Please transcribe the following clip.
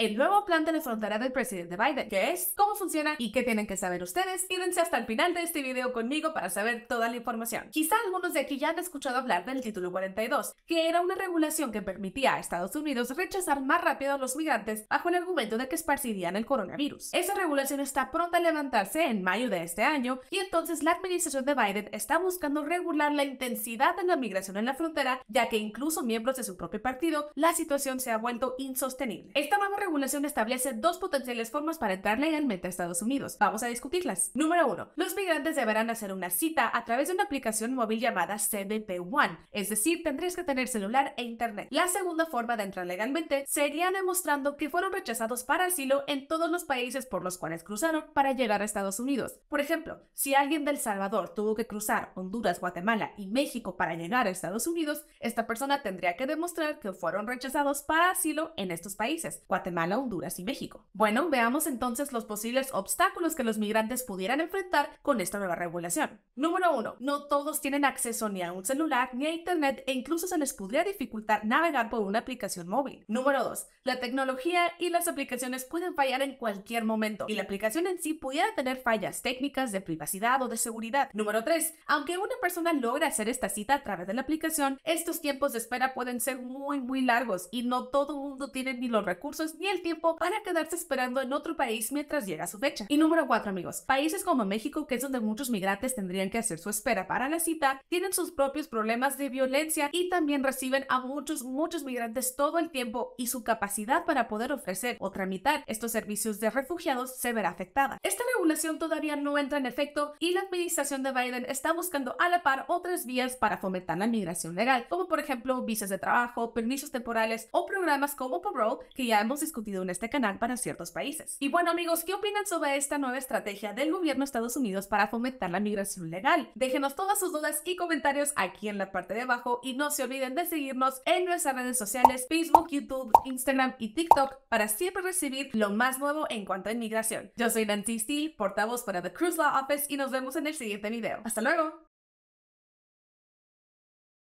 el nuevo plan de la frontera del presidente Biden, qué es, cómo funciona y qué tienen que saber ustedes. Quédense hasta el final de este video conmigo para saber toda la información. Quizá algunos de aquí ya han escuchado hablar del título 42, que era una regulación que permitía a Estados Unidos rechazar más rápido a los migrantes bajo el argumento de que esparcirían el coronavirus. Esa regulación está pronta a levantarse en mayo de este año y entonces la administración de Biden está buscando regular la intensidad de la migración en la frontera, ya que incluso miembros de su propio partido, la situación se ha vuelto insostenible. Esta nueva regulación establece dos potenciales formas para entrar legalmente a Estados Unidos. Vamos a discutirlas. Número 1. Los migrantes deberán hacer una cita a través de una aplicación móvil llamada CBP One, es decir, tendrías que tener celular e internet. La segunda forma de entrar legalmente sería demostrando que fueron rechazados para asilo en todos los países por los cuales cruzaron para llegar a Estados Unidos. Por ejemplo, si alguien del Salvador tuvo que cruzar Honduras, Guatemala y México para llegar a Estados Unidos, esta persona tendría que demostrar que fueron rechazados para asilo en estos países. Guatemala a Honduras y México. Bueno, veamos entonces los posibles obstáculos que los migrantes pudieran enfrentar con esta nueva regulación. Número 1. No todos tienen acceso ni a un celular ni a Internet e incluso se les podría dificultar navegar por una aplicación móvil. Número 2. La tecnología y las aplicaciones pueden fallar en cualquier momento y la aplicación en sí pudiera tener fallas técnicas de privacidad o de seguridad. Número 3. Aunque una persona logra hacer esta cita a través de la aplicación, estos tiempos de espera pueden ser muy muy largos y no todo el mundo tiene ni los recursos ni el tiempo para quedarse esperando en otro país mientras llega su fecha. Y número cuatro, amigos, países como México, que es donde muchos migrantes tendrían que hacer su espera para la cita, tienen sus propios problemas de violencia y también reciben a muchos, muchos migrantes todo el tiempo y su capacidad para poder ofrecer o tramitar estos servicios de refugiados se verá afectada. Esta regulación todavía no entra en efecto y la administración de Biden está buscando a la par otras vías para fomentar la migración legal, como por ejemplo visas de trabajo, permisos temporales o programas como Parole, que ya hemos discutido en este canal para ciertos países. Y bueno amigos, ¿qué opinan sobre esta nueva estrategia del gobierno de Estados Unidos para fomentar la migración legal? Déjenos todas sus dudas y comentarios aquí en la parte de abajo y no se olviden de seguirnos en nuestras redes sociales Facebook, YouTube, Instagram y TikTok para siempre recibir lo más nuevo en cuanto a inmigración. Yo soy Nancy Steele, portavoz para The Cruise Law Office y nos vemos en el siguiente video. ¡Hasta luego!